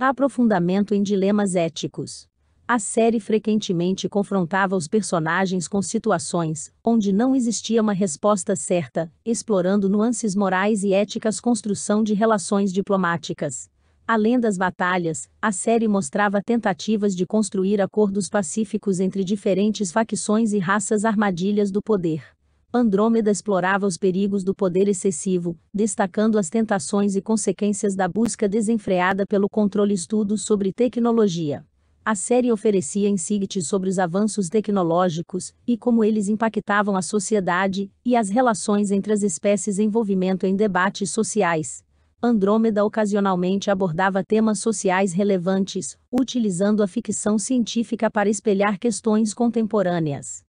Aprofundamento em dilemas éticos. A série frequentemente confrontava os personagens com situações onde não existia uma resposta certa, explorando nuances morais e éticas construção de relações diplomáticas. Além das batalhas, a série mostrava tentativas de construir acordos pacíficos entre diferentes facções e raças armadilhas do poder. Andrômeda explorava os perigos do poder excessivo, destacando as tentações e consequências da busca desenfreada pelo controle estudos sobre tecnologia. A série oferecia insights sobre os avanços tecnológicos e como eles impactavam a sociedade e as relações entre as espécies envolvimento em debates sociais. Andrômeda ocasionalmente abordava temas sociais relevantes, utilizando a ficção científica para espelhar questões contemporâneas.